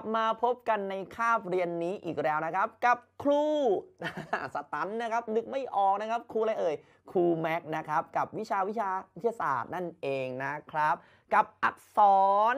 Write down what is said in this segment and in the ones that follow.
ับมาพบกันในคาบเรียนนี้อีกแล้วนะครับ กับครูสตันนะครับนึกไม่ออกนะครับ ครูอะไรเอ่ย ครูแม็กนะครับกับวิชาวิชาวิทยาศาสตร์นั่นเองนะครับกับอักษร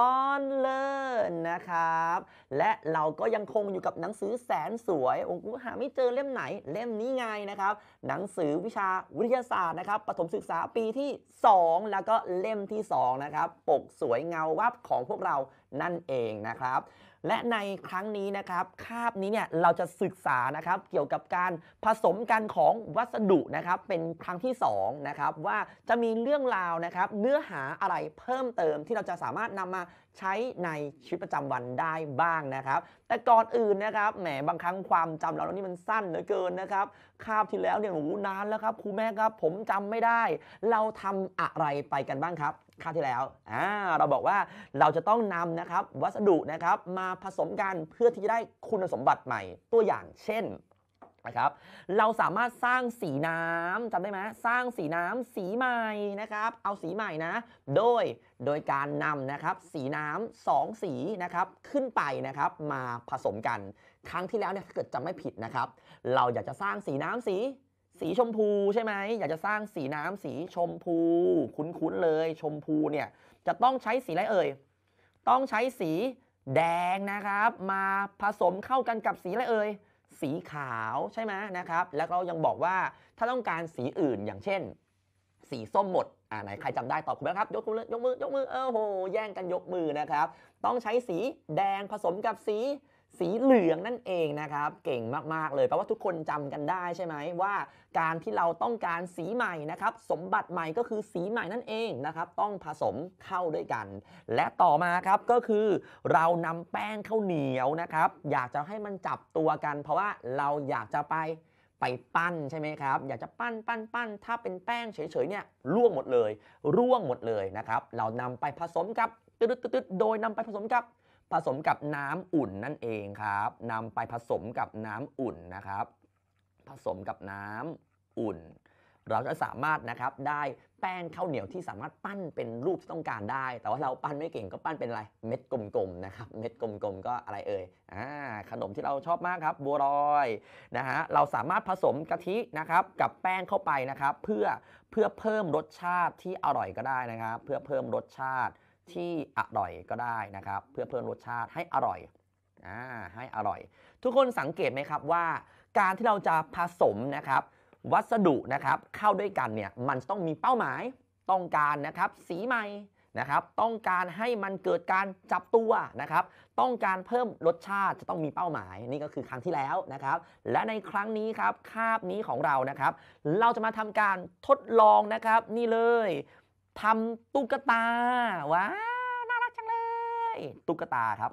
on learn นะครับและเราก็ยังคงอยู่กับหนังสือแสนสวยโอ้โหหาไม่เจอเล่มไหน เล่มนี้ไงนะครับ หนังสือวิชาวิทยาศาสตร์นะครับประถมศึกษาปีที่ 2 แล้วก็เล่มที่2นะครับปกสวยเงาวับของพวกเรานั่นเองนะครับและในครั้งนี้นะครับคาบนี้เนี่ยเราจะศึกษานะครับเกี่ยวกับการผสมกันของวัสดุนะครับเป็นครั้งที่2นะครับว่าจะมีเรื่องราวนะครับเนื้อหาอะไรเพิ่มเติมที่เราจะสามารถนำมาใช้ในชีวิตประจำวันได้บ้างนะครับ แต่ก่อนอื่นนะครับแหมบางครั้งความจำเรานี่มันสั้นเหลือเกินนะครับคาบที่แล้วเนี่ยโอ้นานแล้วครับครูแม่ครับ ผมจำไม่ได้ เราทำอะไรไปกันบ้างครับคราวที่แล้วอ่าเราบอกว่าเราจะต้องนำนะครับวัสดุนะครับมาผสมกันเพื่อที่จะได้คุณสมบัติใหม่ตัวอย่างเช่นนะครับเราสามารถสร้างสีน้ำจำได้ไหมสร้างสีน้ำสีใหม่นะครับเอาสีใหม่นะโดยโดยการนำนะครับสีน้ำสองสีนะครับขึ้นไปนะครับมาผสมกันครั้งที่แล้วเนี่ยถ้าเกิดจำไม่ผิดนะครับ เราอยากจะสร้างสีน้ำสีสีชมพูใช่ไหมอยากจะสร้างสีน้ำสีชมพูคุ้นๆเลย ชมพูเนี่ยจะต้องใช้สีอะไรเอ่ยต้องใช้สีแดงนะครับ มาผสมเข้ากันกับสีอะไรเอ่ยสีขาวใช่ไหมนะครับ แล้วเรายังบอกว่าถ้าต้องการสีอื่นอย่างเช่น สีส้มหมดอ่าไหนใครจำได้ตอบคุณไหมครับยกมือยกมือยกมือเออโหแย่งกันยกมือนะครับ ต้องใช้สีแดงผสมกับสีสีเหลืองนั่นเองนะครับเก่งมากๆ เลยแปลว่าทุกคนจำกันได้ใช่ไหมว่าการที่เราต้องการสีใหม่นะครับสมบัติใหม่ก็คือสีใหม่นั่นเองนะครับต้องผสมเข้าด้วยกัน และต่อมาครับก็คือเรานำแป้งข้าวเหนียวนะครับอยากจะให้มันจับตัวกัน เพราะว่าเราอยากจะไปไปปั้นใช่ไหมครับอยากจะปั้นปั้นปั้นถ้าเป็นแป้งเฉยๆเนี่ยร่วงหมดเลย ร่วงหมดเลยนะครับเรานำไปผสมกับตึ๊ดๆโดยนำไปผสมกับผสมกับน้ำอุ่นนั่นเองครับ นำไปผสมกับน้ำอุ่นนะครับ ผสมกับน้ำอุ่น เราจะสามารถนะครับได้แป้งข้าวเหนียวที่สามารถปั้นเป็นรูปที่ต้องการได้ แต่ว่าเราปั้นไม่เก่งก็ปั้นเป็นอะไร เม็ดกลมๆนะครับเม็ดกลมๆก็อะไรเอ่ยอ่าขนมที่เราชอบมากครับบัวลอยนะฮะเราสามารถผสมกะทินะครับกับแป้งเข้าไปนะครับ เพื่อเพื่อเพิ่มรสชาติที่อร่อยก็ได้นะครับ เพื่อเพิ่มรสชาติที่อร่อยก็ได้นะครับ เพื่อเพิ่มรสชาติให้อร่อยอ่าให้อร่อย ทุกคนสังเกตไหมครับว่า การที่เราจะผสมนะครับวัสดุนะครับเข้าด้วยกันเนี่ยมันต้องมีเป้าหมายต้องการนะครับสีใหม่นะครับต้องการให้มันเกิดการจับตัวนะครับต้องการเพิ่มรสชาติจะต้องมีเป้าหมายนี่ก็คือครั้งที่แล้วนะครับและในครั้งนี้ครับคาบนี้ของเรานะครับ เราจะมาทำการทดลองนะครับนี่เลยทำตุ๊กตาว้าน่ารักจังเลย ตุ๊กตาครับ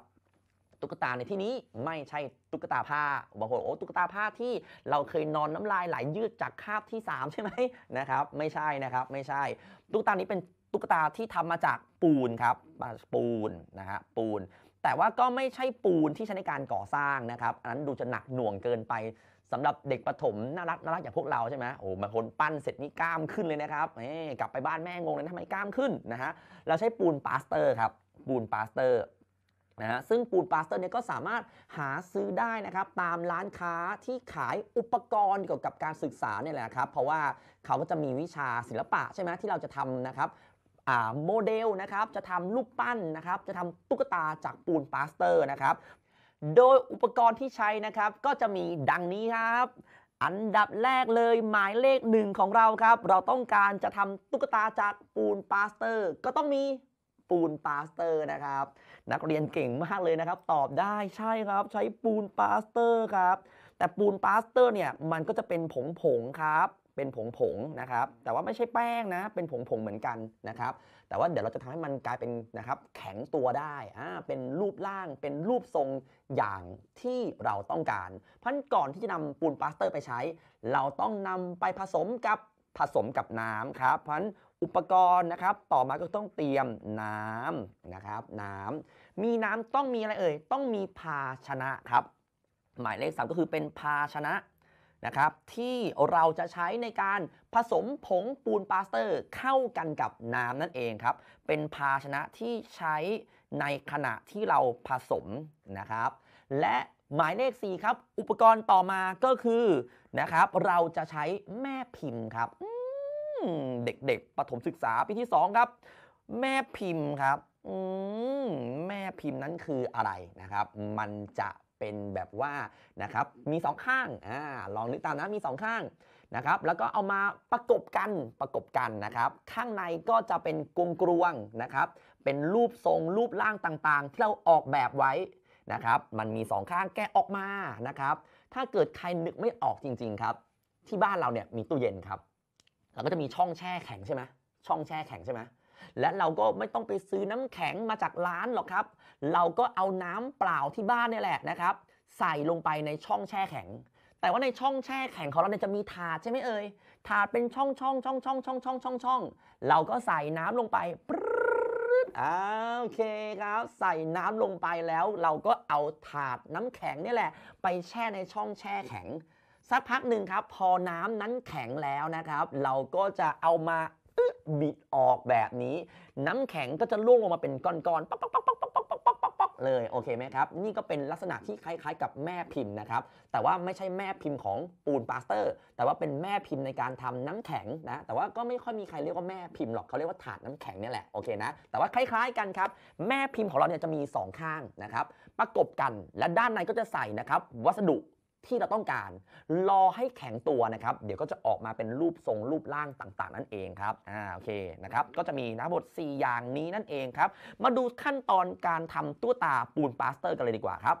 ตุ๊กตาในที่นี้ไม่ใช่ตุ๊กตาผ้าบางคนโอ้ตุ๊กตาผ้าที่เราเคยนอนน้ำลายไหลยยืดจากคาบที่3ใช่ไหมนะครับ ไม่ใช่นะครับไม่ใช่ ตุ๊กตานี้เป็นตุ๊กตาที่ทำมาจากปูนครับปูนนะฮะปูนแต่ว่าก็ไม่ใช่ปูนที่ใช้ในการก่อสร้างนะครับ อันนั้นดูจะหนักหน่วงเกินไปสำหรับเด็กประถมน่ารักน่ารักอย่างพวกเราใช่ไหมโอ้บางคนปั้นเสร็จนี่กล้ามขึ้นเลยนะครับเอ้กลับไปบ้านแม่งงเลยทำไมกล้ามขึ้นนะฮะเราใช้ปูนปาสเตอร์ครับปูนปาสเตอร์นะฮะซึ่งปูนปลาสเตอร์เนี่ยก็สามารถหาซื้อได้นะครับตามร้านค้าที่ขายอุปกรณ์เกี่ยวกับการศึกษาเนี่ยแหละครับ เพราะว่าเขาก็จะมีวิชาศิลปะ ใช่ไหมที่เราจะทำนะครับโมเดลนะครับจะทำรูปปั้นนะครับจะทำตุ๊กตาจากปูนปลาสเตอร์นะครับโดยอุปกรณ์ที่ใช้นะครับก็จะมีดังนี้ครับ อันดับแรกเลยหมายเลขหนึ่งของเราครับเราต้องการจะทำตุ๊กตาจากปูนปาสเตอร์ก็ต้องมีปูนปาสเตอร์นะครับนักเรียนเก่งมากเลยนะครับ ตอบได้ใช่ครับ ใช้ปูนปาสเตอร์ครับแต่ปูนปาสเตอร์เนี่ยมันก็จะเป็นผงผงครับ เป็นผงผงนะครับ แต่ว่าไม่ใช่แป้งนะ เป็นผงผงเหมือนกันนะครับแต่ว่าเดี๋ยวเราจะทำให้มันกลายเป็นนะครับแข็งตัวได้อ่าเป็นรูปร่าง เป็นรูปทรงอย่างที่เราต้องการพันก่อนที่จะนำปูนปลาสเตอร์ไปใช้ เราต้องนำไปผสมกับผสมกับน้ำครับเพราะันอุปกรณ์นะครับ ต่อมาก็ต้องเตรียมน้ำนะครับน้ำมีน้ำต้องมีอะไรเอ่ยต้องมีภาชนะครับ หมายเลข3ก็คือเป็นภาชนะะครับที่เราจะใช้ในการผสมผงปูนปาสเตอร์ เข้ากันกับน้ำนั่นเองครับ เป็นภาชนะที่ใช้ในขณะที่เราผสมนะครับ และหมายเลข4ครับอุปกรณ์ต่อมาก็คือนะครับ เราจะใช้แม่พิมพ์ครับเด็กๆประถมศึกษา ปีที่ 2 ครับ แม่พิมพ์ครับแม่พิมพ์นั้นคืออะไรนะครับ มันจะเป็นแบบว่านะครับมี 2 ข้างอ่าลองนึกตามนะมี2ข้างนะครับแล้วก็เอามาประกบกันประกบกันนะครับข้างในก็จะเป็นกลมกลวงนะครับเป็นรูปทรง รูปร่างต่างๆ ที่เราออกแบบไว้นะครับมันมี 2 ข้างแกะออกมานะครับถ้าเกิดใครนึกไม่ออกจริงๆครับ ที่บ้านเราเนี่ยมีตู้เย็นครับ เราก็จะมีช่องแช่แข็งใช่ไหมช่องแช่แข็งใช่ไหมและเราก็ไม่ต้องไปซื้อน้ำแข็งมาจากร้านหรอกครับ เราก็เอาน้ำเปล่าที่บ้านนี่แหละนะครับ ใส่ลงไปในช่องแช่แข็ง แต่ว่าในช่องแช่แข็งของเราเนี่ยจะมีถาดใช่ไหมเอ่ย ถาดเป็นช่องช่องช่องช่องช่องช่องช่องช่อง เราก็ใส่น้ำลงไป โอเคครับ ใส่น้ำลงไปแล้ว เราก็เอาถาดน้ำแข็งนี่แหละ ไปแช่ในช่องแช่แข็ง สักพักหนึ่งครับ พอน้ำนั้นแข็งแล้วนะครับ เราก็จะเอามาบิดออกแบบนี้น้ำแข็งก็จะล่วงลงมาเป็นก้อนๆป๊อกป๊อกป๊อกป๊อกป๊อกป๊อกป๊อกป๊อกป๊อกเลยโอเคไหมครับนี่ก็เป็นลักษณะที่คล้ายๆ กับแม่พิมพ์นะครับแต่ว่าไม่ใช่แม่พิมพ์ของปูนปาสเตอร์ แต่ว่าเป็นแม่พิมพ์ในการทำน้ำแข็งนะแต่ว่าก็ไม่ค่อยมีใครเรียกว่าแม่พิมพ์หรอก เขาเรียกว่าถาดน้ำแข็งนี่แหละโอเคนะแต่ว่าคล้ายๆกันครับแม่พิมพ์ของเราเนี่ยจะมี 2 ข้างนะครับประกบกันและด้านในก็จะใส่นะครับวัสดุที่เราต้องการรอให้แข็งตัวนะครับ เดี๋ยวก็จะออกมาเป็นรูปทรงรูปร่างต่าง ๆ นั่นเองครับอ่าโอเคนะครับก็จะมีนะบท4อย่างนี้นั่นเองครับมาดูขั้นตอนการทำตัวตาปูนปาสเตอร์กันเลยดีกว่าครับ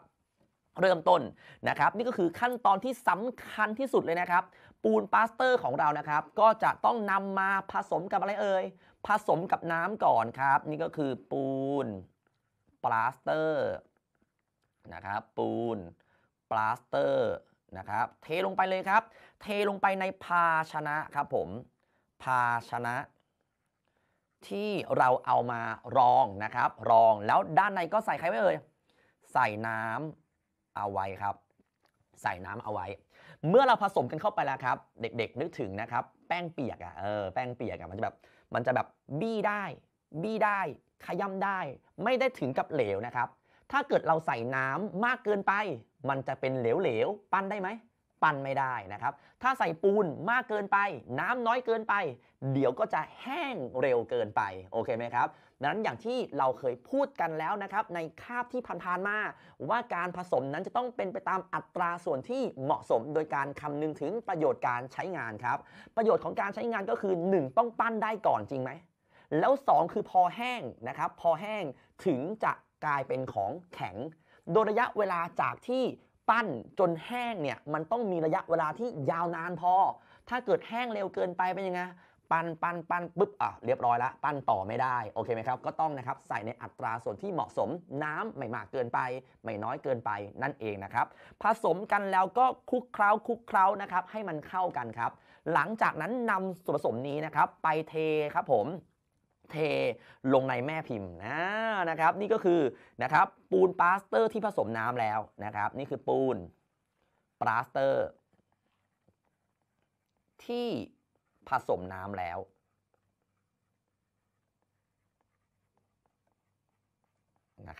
เริ่มต้นนะครับ นี่ก็คือขั้นตอนที่สำคัญที่สุดเลยนะครับ ปูนปาสเตอร์ของเรานะครับ ก็จะต้องนำมาผสมกับอะไรเอ่ยผสมกับน้ำก่อนครับนี่ก็คือปูนปาสเตอร์นะครับปูนปลาสเตอร์นะครับเทลงไปเลยครับ เทลงไปในภาชนะครับผมภาชนะ ที่เราเอามารองนะครับ รองแล้วด้านในก็ใส่ใครไว้เลยใส่น้ำเอาไว้ครับ ใส่น้ำเอาไว้ เมื่อเราผสมกันเข้าไปแล้วครับ เด็กๆนึกถึงนะครับ แป้งเปียกอะ่ะเออแป้งเปียกอะ่ะมันจะแบบมันจะแบบบี้ได้บี้ได้ ขย้ำได้ ไม่ได้ถึงกับเหลวนะครับถ้าเกิดเราใส่น้ำมากเกินไป มันจะเป็นเหลวๆปั้นได้ไหมปั้นไม่ได้นะครับ ถ้าใส่ปูนมากเกินไป น้ำน้อยเกินไป เดี๋ยวก็จะแห้งเร็วเกินไป โอเคไหมครับดังนั้นอย่างที่เราเคยพูดกันแล้วนะครับ ในคาบที่ผ่านๆมาว่าการผสมนั้นจะต้องเป็นไปตามอัตราส่วนที่เหมาะสมโดยการคำนึงถึงประโยชน์การใช้งานครับ ประโยชน์ของการใช้งานก็คือ 1 ต้องปั้นได้ก่อนจริงไหมแล้ว 2 คือพอแห้งนะครับ พอแห้งถึงจะกลายเป็นของแข็ง โดยระยะเวลาจากที่ปั้นจนแห้งเนี่ยมันต้องมีระยะเวลาที่ยาวนานพอ ถ้าเกิดแห้งเร็วเกินไปเป็นยังไงปั้นปั้นปั้นปุ๊บอ่ะเรียบร้อยละปั้นต่อไม่ได้โอเคไหมครับ ก็ต้องนะครับใส่ในอัตราส่วนที่เหมาะสม น้ำไม่มากเกินไปไม่น้อยเกินไปนั่นเองนะครับ ผสมกันแล้วก็คลุกเคล้าคลุกเคล้านะครับ ให้มันเข้ากันครับ หลังจากนั้นนำส่วนผสมนี้นะครับไปเทครับผมเท ลงในแม่พิมพ์นะนะครับ นี่ก็คือ นะครับ ปูนปลาสเตอร์ที่ผสมน้ำแล้วนะครับนี่คือปูนปลาสเตอร์ ที่ผสมน้ำแล้ว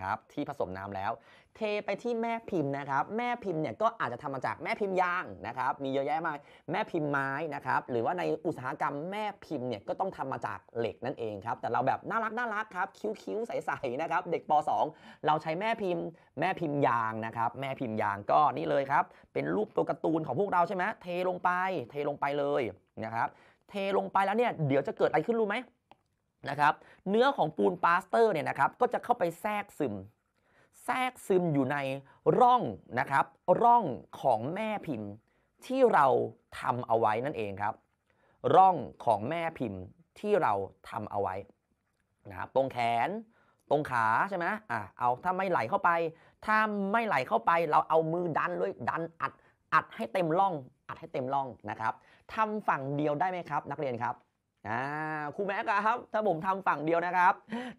ครับที่ผสมน้ำแล้ว เทไปที่แม่พิมพ์นะครับแม่พิมพ์เนี่ยก็อาจจะทำมาจากแม่พิมพ์ยางนะครับมีเยอะแยะมากแม่พิมพ์ไม้นะครับหรือว่าในอุตสาหกรรมแม่พิมพ์เนี่ยก็ต้องทำมาจากเหล็กนั่นเองครับแต่เราแบบน่ารักน่ารักครับคิ้วๆใสๆนะครับเด็กป .2 เราใช้แม่พิมพ์ แม่พิมพ์ยางนะครับแม่พิมพ์ยางก็นี่เลยครับเป็นรูปตัวการ์ตูนของพวกเราใช่ไหมเทลงไปเทลงไปเลยนะครับเทลงไปแล้วเนี่ยเดี๋ยวจะเกิดอะไรขึ้นรู้ไหมนะครับเนื้อของปูนปาสเตอร์เนี่ยนะครับก็จะเข้าไปแทรกซึม แทรกซึมอยู่ในร่องนะครับ ร่องของแม่พิมพ์ที่เราทำเอาไว้นั่นเองครับ ร่องของแม่พิมพ์ที่เราทำเอาไว้นะครับตรงแขนตรงขาใช่ไหมอ่ะเอาถ้าไม่ไหลเข้าไปถ้าไม่ไหลเข้าไป เราเอามือดันเลยดันอัดอัดให้เต็มร่อง อัดให้เต็มร่องนะครับทำฝั่งเดียวได้ไหมครับ นักเรียนครับอ่าครูแม็กครับถ้าผมทำฝั่งเดียวนะครับ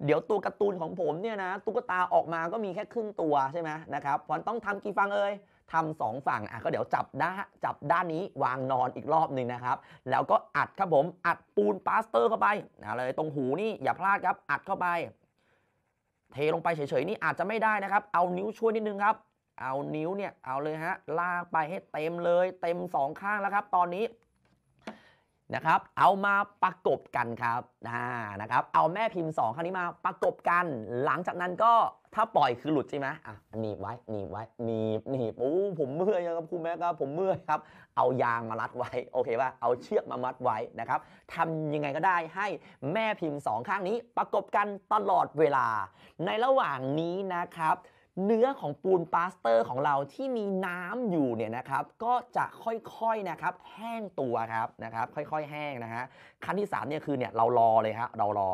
เดี๋ยวตัวการ์ตูนของผมเนี่ยนะตุ๊กตาออกมาก็มีแค่ครึ่งตัวใช่ไหมนะครับเพราะต้องทำกี่ฝั่งเอ่ยทำสองฝั่งอ่ะก็เดี๋ยวจับด้าจับด้านนี้วางนอนอีกรอบหนึ่งนะครับ แล้วก็อัดครับผมอัดปูนปาสเตอร์เข้าไปนะเลยตรงหูนี่อย่าพลาดครับอัดเข้าไป เทลงไปเฉยๆนี่อาจจะไม่ได้นะครับเอานิ้วช่วยนิดนึงครับ เอานิ้วเนี่ยเอาเลยฮะลากไปให้เต็มเลย เต็มสองข้างแล้วครับตอนนี้นะครับเอามาประกบกันครับนะนะครับ เอาแม่พิมพ์2ครั้งนี้มาประกบกันหลังจากนั้นก็ถ้าปล่อยคือหลุดใช่ไหมอ่ะหนีบไว้หนีบไว้หนีบหนีบโอ้ผมเมื่อยครับคุณแม่ครับผมเมื่อยครับเอายางมารัดไว้โอเคป่ะเอาเชือกมามัดไว้นะครับทำยังไงก็ได้ให้แม่พิมพ์2ข้างนี้ ประกบกันตลอดเวลา ในระหว่างนี้นะครับเนื้อของปูนปาสเตอร์ของเราที่มีน้ำอยู่เนี่ยนะครับ ก็จะค่อยๆนะครับแห้งตัวครับนะครับ ค่อยๆแห้งนะฮะขั้นที่3เนี่ยคือเนี่ยเรารอเลยฮะเรารอ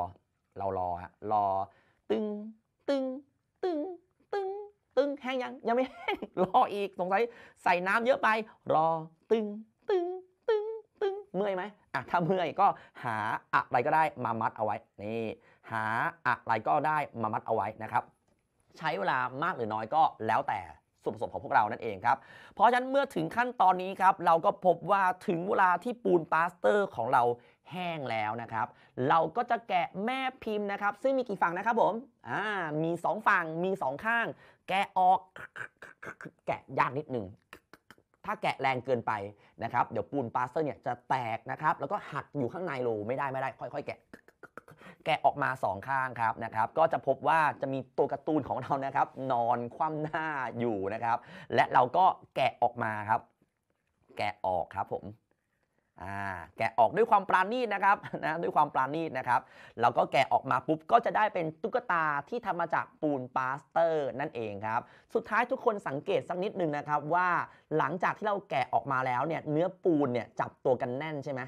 เรารอฮะรอ ตึงตึงตึงตึงตึงแห้งยังยังไม่แห้งรออีกสงสัยใส่น้ำเยอะไป รอตึงตึงตึงตึงเมื่อยไหมอ่ะถ้าเมื่อยก็หาอะไรก็ได้มามัดเอาไว้นี่หาอะไรก็ได้มามัดเอาไว้นะครับใช้เวลามากหรือน้อยก็แล้วแต่ส่วนผสมของพวกเรานั่นเองครับเพราะฉะนั้นเมื่อถึงขั้นตอนนี้ครับเราก็พบว่าถึงเวลาที่ปูนปาสเตอร์ของเราแห้งแล้วนะครับ เราก็จะแกะแม่พิมพ์นะครับ ซึ่งมีกี่ฝั่งนะครับผมอ่ามี2ฝั่ง มี2ข้างแกะออกแกะยากนิดหนึ่งถ้าแกะแรงเกินไปนะครับ เดี๋ยวปูนปาสเตอร์เนี่ยจะแตกนะครับ แล้วก็หักอยู่ข้างในโลไม่ได้ไม่ได้ค่อยๆแกะแกออกมาสองข้างครับนะครับ ก็จะพบว่าจะมีตัวการ์ตูนของเรานะครับ นอนคว่ำหน้าอยู่นะครับ และเราก็แกะออกมาครับ แกะออกครับผมอ่าแกะออกด้วยความปราณีตนะครับนะด้วยความปราณีตนะครับแล้วก็แกะออกมาปุ๊บก็จะได้เป็นตุ๊กตาที่ทำมาจากปูนปาสเตอร์ นั่นเองครับ สุดท้ายทุกคนสังเกตสักนิดนึงนะครับ ว่าหลังจากที่เราแกะออกมาแล้วเนี่ยเนื้อปูนเนี่ยจับตัวกันแน่นใช่ไหม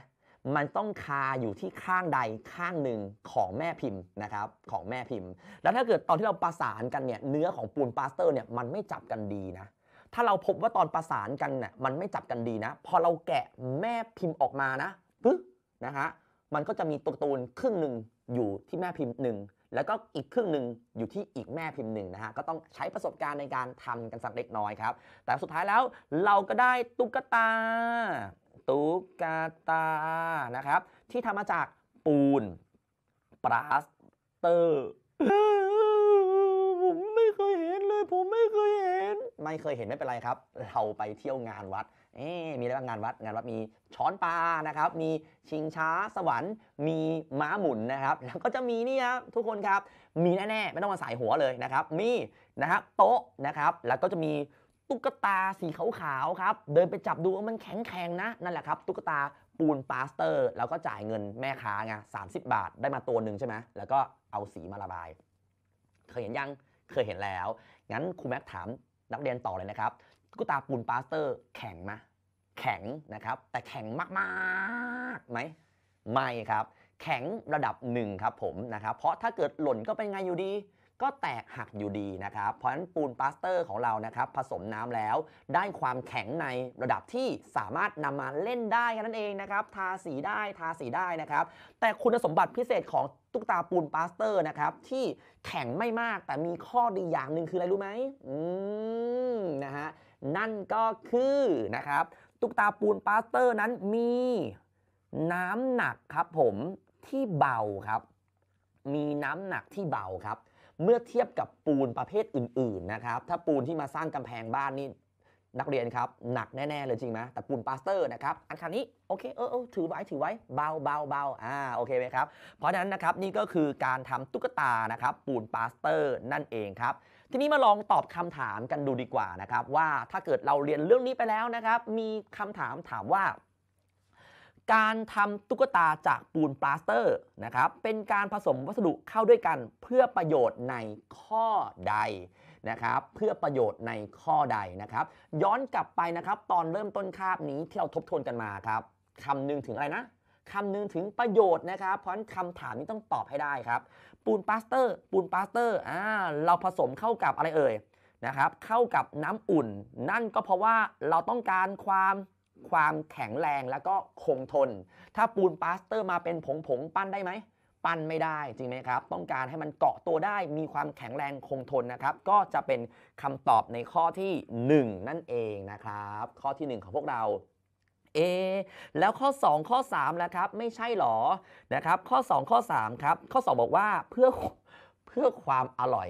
มันต้องคาอยู่ที่ข้างใดข้างหนึ่งของแม่พิมพ์นะครับของแม่พิมพ์แล้วถ้าเกิดตอนที่เราประสานกันเนี่ยเนื้อของปูนปลาสเตอร์เนี่ยมันไม่จับกันดีนะถ้าเราพบว่าตอนประสานกันเนี่ยมันไม่จับกันดีนะพอเราแกะแม่พิมพ์ออกมานะปึ๊บนะฮะมันก็จะมีตัวตูนครึ่งหนึ่งอยู่ที่แม่พิมพ์หนึ่งแล้วก็อีกครึ่งหนึ่งอยู่ที่อีกแม่พิมพ์หนึ่งนะฮะก็ต้องใช้ประสบการณ์ในการทำกันสักเล็กน้อยครับแต่สุดท้ายแล้วเราก็ได้ตุ๊กตาตุ๊กตา นะครับ ที่ทำมาจากปูนปลาสเตอร์ ผมไม่เคยเห็นเลย ผมไม่เคยเห็น ไม่เคยเห็น ไม่เป็นไรครับ เราไปเที่ยวงานวัด เอ๊มีอะไรบ้างงานวัด งานวัดมีช้อนปลา นะครับ มีชิงช้าสวรรค์ มีม้าหมุน นะครับ แล้วก็จะมีนี่ครับทุกคนครับ มีแน่ ๆ ไม่ต้องมาสายหัวเลยนะครับ มีนะครับโต๊ะนะครับ แล้วก็จะมีตุ๊กตาสีขาวๆครับเดินไปจับดูว่ามันแข็งๆนะนั่นแหละครับตุ๊กตาปูนปาสเตอร์แล้วก็จ่ายเงินแม่ค้าไงสาบาทได้มาตัวหนึ่งใช่ไหมแล้วก็เอาสีมาระบาย เคยเห็นยัง เคยเห็นแล้ว งั้นครูแม็กถามนักเรียนต่อเลยนะครับตุ๊กตาปูนปาสเตอร์แข็งไหมแข็งนะครับแต่แข็งมากๆไหมไม่ครับ แข็งระดับหนึ่งครับผมนะครับ เพราะถ้าเกิดหล่นก็เป็นไงอยู่ดีก็แตกหักอยู่ดีนะครับ เพราะฉะนั้นปูนปลาสเตอร์ ของเรานะครับ ผสมน้ำแล้วได้ความแข็งในระดับที่สามารถนำมาเล่นได้แค่นั้นเองนะครับ ทาสีได้ทาสีได้นะครับ แต่คุณสมบัติพิเศษของตุ๊กตาปูนปาสเตอร์นะครับที่แข็งไม่มากแต่มีข้อดีอย่างหนึ่งคืออะไรรู้ไหมอืมนะฮะ นั่นก็คือนะครับ ตุ๊กตาปูนปาสเตอร์ นั้นมีน้ำหนักครับผมที่เบาครับ มีน้ำหนักที่เบาครับเมื่อเทียบกับปูนประเภทอื่นๆ นะครับ ถ้าปูนที่มาสร้างกำแพงบ้านนี่นักเรียนครับหนักแน่ๆเลยจริงไหม แต่ปูนปาสเตอร์นะครับอันคันนี้โอเค เออเออถือไว้ถือไว้เบาเบาเบาอ่า โอเคไหมครับ เพราะฉะนั้นนะครับนี่ก็คือการทำตุ๊กตานะครับปูนปาสเตอร์นั่นเองครับ ทีนี้มาลองตอบคำถามกันดูดีกว่านะครับว่าถ้าเกิดเราเรียนเรื่องนี้ไปแล้วนะครับมีคำถามถามว่าการทำตุ๊กตาจากปูนปลาสเตอร์นะครับเป็นการผสมวัสดุเข้าด้วยกัน เพื่อประโยชน์ในข้อใดนะครับเพื่อประโยชน์ในข้อใดนะครับ ย้อนกลับไปนะครับตอนเริ่มต้นคาบนี้ที่เราทบทวนกันมาครับคำหนึงถึงอะไรนะคำหนึงถึงประโยชน์นะครับเพราะฉะนั้นคำถามนี้ต้องตอบให้ได้ครับ ปูนปลาสเตอร์ ปูนปลาสเตอร์อ่าเราผสมเข้ากับอะไรเอ่ยนะครับเข้ากับน้ำอุ่น นั่นก็เพราะว่าเราต้องการความความแข็งแรงแล้วก็คงทน ถ้าปูนปาสเตอร์มาเป็นผงผงปั้นได้ไหม ปั้นไม่ได้จริงไหมครับ ต้องการให้มันเกาะตัวได้ มีความแข็งแรงคงทนนะครับ ก็จะเป็นคำตอบในข้อที่ 1 นั่นเองนะครับ ข้อที่ 1 ของพวกเรา เอแล้วข้อ 2 ข้อ3แล้วครับ ไม่ใช่หรอ นะครับ ข้อ 2 ข้อ3ครับ ข้อ2บอกว่าเพื่อเพื่อความอร่อย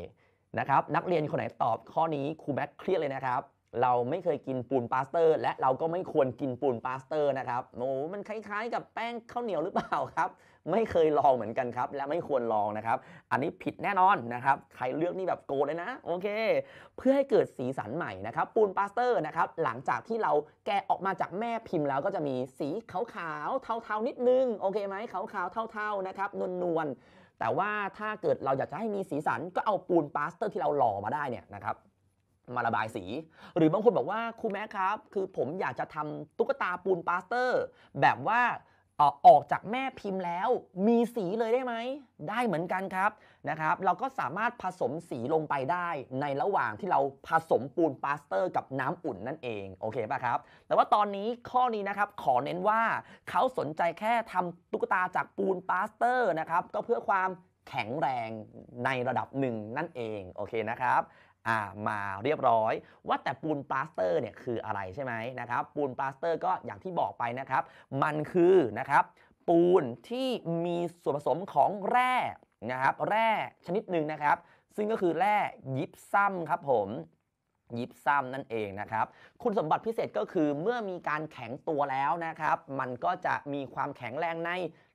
นะครับ นักเรียนคนไหนตอบข้อนี้ครูแม็กเครียดเลยนะครับเราไม่เคยกินปูนปาสเตอร์ และเราก็ไม่ควรกินปูนปาสเตอร์ นะครับโอ้มันคล้ายๆกับแป้งข้าวเหนียวหรือเปล่าครับ ไม่เคยลองเหมือนกันครับ และไม่ควรลองนะครับ อันนี้ผิดแน่นอนนะครับ ใครเลือกนี่แบบโกเลยนะ โอเค เพื่อให้เกิดสีสันใหม่นะครับปูนปาสเตอร์นะครับหลังจากที่เราแกะออกมาจากแม่พิมพ์แล้วก็จะมีสีขาวๆเทาๆ นิดนึงโอเคไหมขาวๆเทาๆนะครับนวลๆแต่ว่าถ้าเกิดเราอยากจะให้มีสีสันก็เอาปูนปาสเตอร์ ที่เราหล่อมาได้เนี่ยนะครับมาระบายสี หรือบางคนบอกว่าครูแม่ครับ คือผมอยากจะทำตุ๊กตาปูนปาสเตอร์ แบบว่าออกจากแม่พิมพ์แล้วมีสีเลยได้ไหมได้เหมือนกันครับนะครับ เราก็สามารถผสมสีลงไปได้ในระหว่างที่เราผสมปูนปาสเตอร์ กับน้ำอุ่นนั่นเองโอเคป่ะครับแต่ว่าตอนนี้ข้อนี้นะครับขอเน้นว่าเขาสนใจแค่ทำตุ๊กตาจากปูนปาสเตอร์นะครับ ก็เพื่อความแข็งแรงในระดับหนึ่งนั่นเองโอเคนะครับอ่ามาเรียบร้อย ว่าแต่ปูนปลาสเตอร์เนี่ยคืออะไรใช่ไหมนะครับปูนปลาสเตอร์ก็อย่างที่บอกไปนะครับมันคือนะครับ ปูนที่มีส่วนผสมของแร่นะครับ แร่ ชนิดหนึ่งนะครับ ซึ่งก็คือแร่ ยิปซัมครับผมยิปซัมนั่นเองนะครับ คุณสมบัติพิเศษก็คือเมื่อมีการแข็งตัวแล้วนะครับ มันก็จะมีความแข็งแรงใน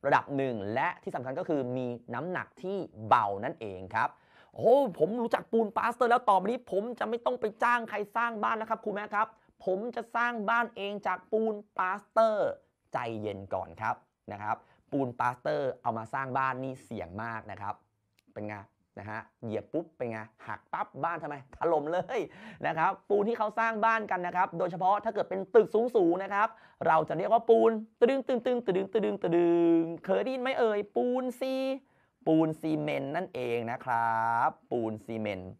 ระดับหนึ่ง และที่สำคัญก็คือมีน้ำหนักที่เบานั่นเองครับโอ้ผมรู้จักปูนปาสเตอร์แล้ว ต่อไปนี้ผมจะไม่ต้องไปจ้างใครสร้างบ้านแล้วครับครูแม่ครับ ผมจะสร้างบ้านเองจากปูนปาสเตอร์ ใจเย็นก่อนครับนะครับ ปูนปาสเตอร์เอามาสร้างบ้านนี่เสี่ยงมากนะครับ เป็นไงนะฮะเหยียบปุ๊บเป็นไงหักปั๊บบ้านทำไม ถล่มเลยนะครับปูนที่เขาสร้างบ้านกันนะครับโดยเฉพาะถ้าเกิดเป็นตึกสูงสูงนะครับเราจะเรียกว่าปูนตึงตึงตึงตึงตึงตึงตึงเคยได้ยินไหมเอ่ยปูนซีปูนซีเมนต์นั่นเองนะครับ ปูนซีเมนต์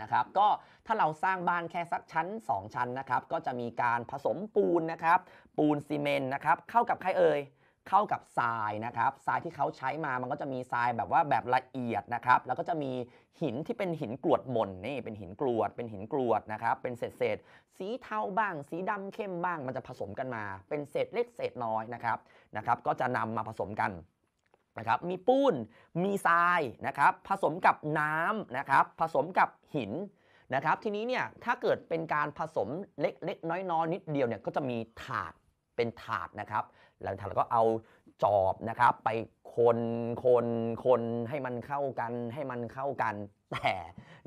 นะครับก็ถ้าเราสร้างบ้านแค่สักชั้น 2 ชั้นนะครับก็จะมีการผสมปูนนะครับปูนซีเมนต์นะครับเข้ากับใครเอ่ยเข้ากับทรายนะครับทรายที่เขาใช้มามันก็จะมีทรายแบบว่าแบบละเอียดนะครับแล้วก็จะมีหินที่เป็นหินกรวดมนนี่เป็นหินกรวด เป็นหินกรวดนะครับเป็นเศษเศษสีเทาบ้าง สีดำเข้มบ้างมันจะผสมกันมา เป็นเศษเล็กเศษน้อยนะครับนะครับ ก็จะนำมาผสมกันนะครับ มีปูน มีทรายนะครับ ผสมกับน้ำนะครับ ผสมกับหินนะครับ ทีนี้เนี่ย ถ้าเกิดเป็นการผสมเล็ก ๆ น้อย ๆนนิดเดียวเนี่ย ก็จะมีถาด เป็นถาดนะครับหลังจากเราก็เอาจอบนะครับไปคนคนคนให้มันเข้ากันให้มันเข้ากันแต่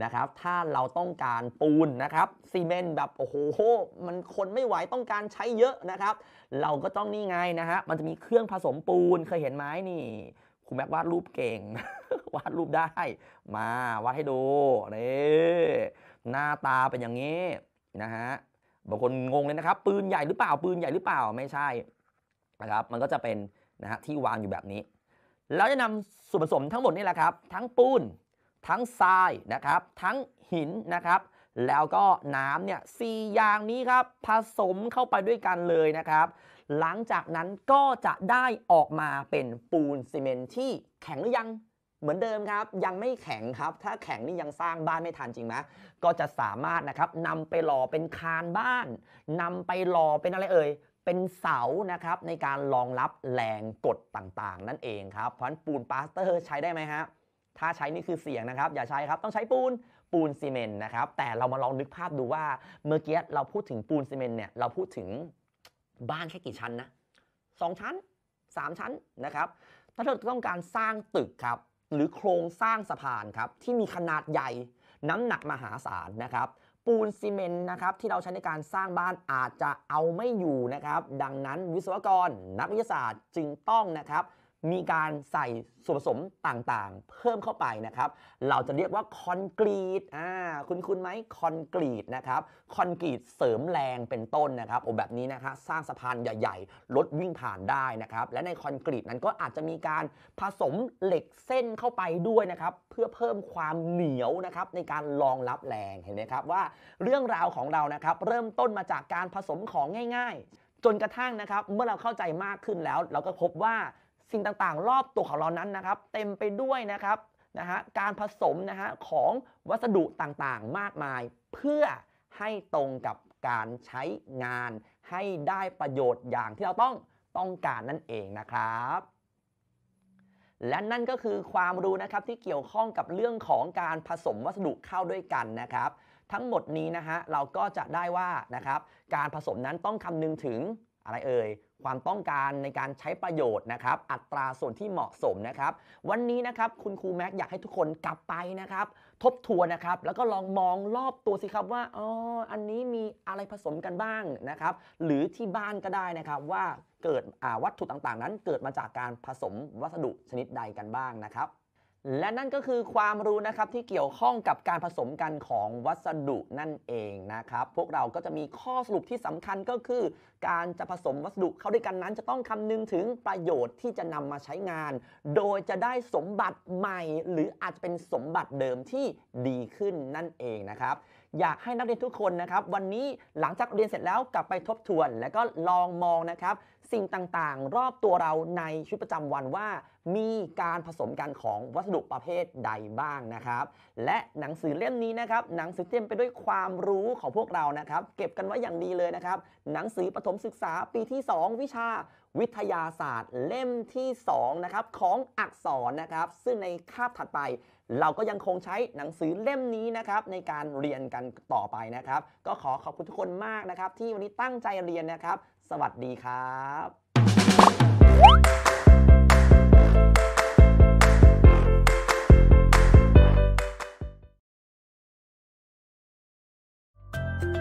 นะครับถ้าเราต้องการปูนนะครับซีเมนต์แบบโอ้โหมันคนไม่ไหวต้องการใช้เยอะนะครับ เราก็ต้องนี่ไงนะฮะมันจะมีเครื่องผสมปูนเคยเห็นไหมนี่คุณแม็กวาดรูปเก่งวาดรูปได้มาวาดให้ดูนี่หน้าตาเป็นอย่างนี้นะฮะบางคนงงเลยนะครับ ปืนใหญ่หรือเปล่า ปืนใหญ่หรือเปล่าไม่ใช่นะครับ มันก็จะเป็นนะฮะที่วางอยู่แบบนี้ เราจะนำส่วนผสมทั้งหมดนี่แหละครับ ทั้งปูน ทั้งทรายนะครับ ทั้งหินนะครับ แล้วก็น้ำเนี่ยสี่อย่างนี้ครับ ผสมเข้าไปด้วยกันเลยนะครับ หลังจากนั้นก็จะได้ออกมาเป็นปูนซีเมนที่แข็งหรือยัง เหมือนเดิมครับ ยังไม่แข็งครับ ถ้าแข็งนี่ยังสร้างบ้านไม่ทันจริงไหมก็จะสามารถนะครับนำไปหล่อเป็นคานบ้าน นำไปหล่อเป็นอะไรเอ่ยเป็นเสานะครับในการรองรับแรงกดต่างๆ นั่นเองครับเพราะปูนปาสเตอร์ใช้ได้ไหมฮะ ถ้าใช้นี่คือเสียงนะครับ อย่าใช้ครับต้องใช้ปูนปูนซีเมนต์นะครับแต่เรามาลองนึกภาพดูว่าเมื่อกี้เราพูดถึงปูนซีเมนต์เนี่ยเราพูดถึงบ้านแค่กี่ชั้นนะสองชั้น 3 ชั้นนะครับ ถ้าเราต้องการสร้างตึกครับ หรือโครงสร้างสะพานครับที่มีขนาดใหญ่น้ำหนักมหาศาลนะครับปูนซีเมนต์นะครับที่เราใช้ในการสร้างบ้านอาจจะเอาไม่อยู่นะครับดังนั้นวิศวกรนักวิทยาศาสตร์จึงต้องนะครับมีการใส่ส่วนผสมต่างๆ เพิ่มเข้าไปนะครับ เราจะเรียกว่าคอนกรีตอ่าคุณคุณไหมคอนกรีตนะครับคอนกรีตเสริมแรงเป็นต้นนะครับโอ้แบบนี้นะัะสร้างสะพานใหญ่ ๆ รถวิ่งผ่านได้นะครับ และในคอนกรีตนั้นก็อาจจะมีการผสมเหล็กเส้นเข้าไปด้วยนะครับ เพื่อเพิ่มความเหนียวนะครับในการรองรับแรงเห็นไหมครับว่าเรื่องราวของเรานะครับ เริ่มต้นมาจากการผสมของง่าย ๆ จนกระทั่งนะครับเมื่อเราเข้าใจมากขึ้นแล้ว เราก็พบว่าสิ่งต่าง ๆ รอบตัวของเรานั้นนะครับ เต็มไปด้วยนะครับนะฮะการผสมนะฮะของวัสดุต่างๆ มากมาย เพื่อให้ตรงกับการใช้งาน ให้ได้ประโยชน์อย่างที่เราต้องต้องการนั่นเองนะครับ และนั่นก็คือความรู้นะครับที่เกี่ยวข้องกับเรื่องของการผสมวัสดุเข้าด้วยกันนะครับ ทั้งหมดนี้นะฮะเราก็จะได้ว่านะครับการผสมนั้นต้องคำนึงถึงอะไรเอ่ยความต้องการในการใช้ประโยชน์นะครับ อัตราส่วนที่เหมาะสมนะครับ วันนี้นะครับคุณครูแม็กอยากให้ทุกคนกลับไปนะครับ ทบทวนนะครับ แล้วก็ลองมองรอบตัวสิครับว่าอ๋ออันนี้มีอะไรผสมกันบ้างนะครับ หรือที่บ้านก็ได้นะครับ ว่าเกิดวัตถุต่างๆนั้นเกิดมาจากการผสมวัสดุชนิดใดกันบ้างนะครับและนั่นก็คือความรู้นะครับที่เกี่ยวข้องกับการผสมกันของวัสดุนั่นเองนะครับ พวกเราก็จะมีข้อสรุปที่สำคัญก็คือ การจะผสมวัสดุเข้าด้วยกันนั้นจะต้องคำนึงถึงประโยชน์ที่จะนำมาใช้งาน โดยจะได้สมบัติใหม่หรืออาจจะเป็นสมบัติเดิมที่ดีขึ้นนั่นเองนะครับอยากให้นักเรียนทุกคนนะครับวันนี้หลังจากเรียนเสร็จแล้วกลับไปทบทวนแล้วก็ลองมองนะครับสิ่งต่างๆ รอบตัวเราในชีวิตประจำวันว่า มีการผสมกันของวัสดุประเภทใดบ้างนะครับและหนังสือเล่มนี้นะครับหนังสือเต็มไปด้วยความรู้ของพวกเรานะครับเก็บกันไว้อย่างดีเลยนะครับหนังสือปฐมศึกษาปีที่ 2 วิชาวิทยาศาสตร์เล่มที่2นะครับของอักษรนะครับ ซึ่งในคาบถัดไป เราก็ยังคงใช้หนังสือเล่มนี้นะครับ ในการเรียนกันต่อไปนะครับ ก็ขอขอบคุณทุกคนมากนะครับ ที่วันนี้ตั้งใจเรียนนะครับ สวัสดีครับ